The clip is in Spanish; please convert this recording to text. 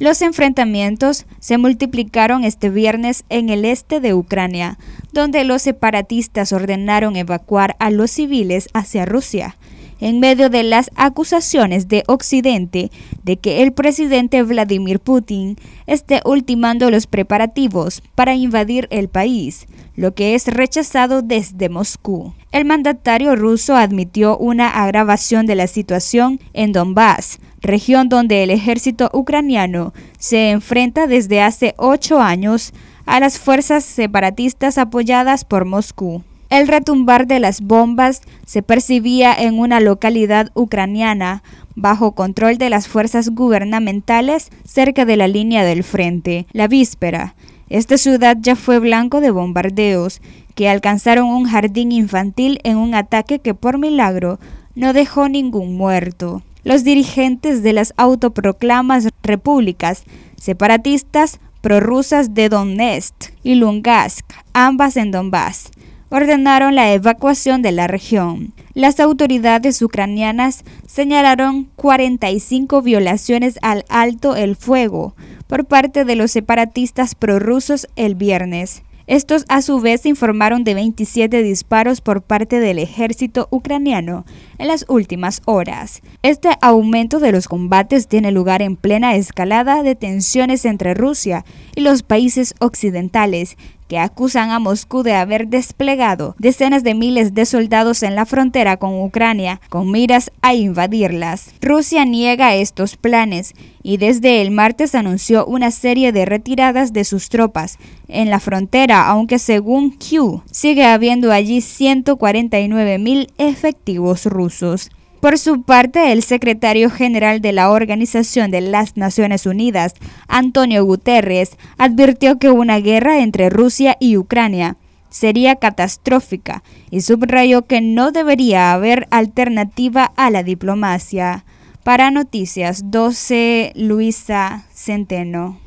Los enfrentamientos se multiplicaron este viernes en el este de Ucrania, donde los separatistas ordenaron evacuar a los civiles hacia Rusia, en medio de las acusaciones de Occidente de que el presidente Vladimir Putin esté ultimando los preparativos para invadir el país, lo que es rechazado desde Moscú el mandatario ruso admitió una agravación de la situación en Donbass, región donde el ejército ucraniano se enfrenta desde hace ocho años a las fuerzas separatistas apoyadas por Moscú. El retumbar de las bombas se percibía en una localidad ucraniana bajo control de las fuerzas gubernamentales cerca de la línea del frente, la víspera. Esta ciudad ya fue blanco de bombardeos que alcanzaron un jardín infantil en un ataque que por milagro no dejó ningún muerto. Los dirigentes de las autoproclamas repúblicas separatistas prorrusas de Donetsk y Lungask, ambas en Donbass, ordenaron la evacuación de la región. Las autoridades ucranianas señalaron 45 violaciones al alto el fuego por parte de los separatistas prorrusos el viernes. Estos a su vez informaron de 27 disparos por parte del ejército ucraniano en las últimas horas. Este aumento de los combates tiene lugar en plena escalada de tensiones entre Rusia y los países occidentales, que acusan a Moscú de haber desplegado decenas de miles de soldados en la frontera con Ucrania con miras a invadirlas. Rusia niega estos planes y desde el martes anunció una serie de retiradas de sus tropas en la frontera, aunque según Q sigue habiendo allí 149 mil efectivos rusos. Por su parte, el secretario general de la Organización de las Naciones Unidas, Antonio Guterres, advirtió que una guerra entre Rusia y Ucrania sería catastrófica y subrayó que no debería haber alternativa a la diplomacia. Para Noticias 12, Luisa Centeno.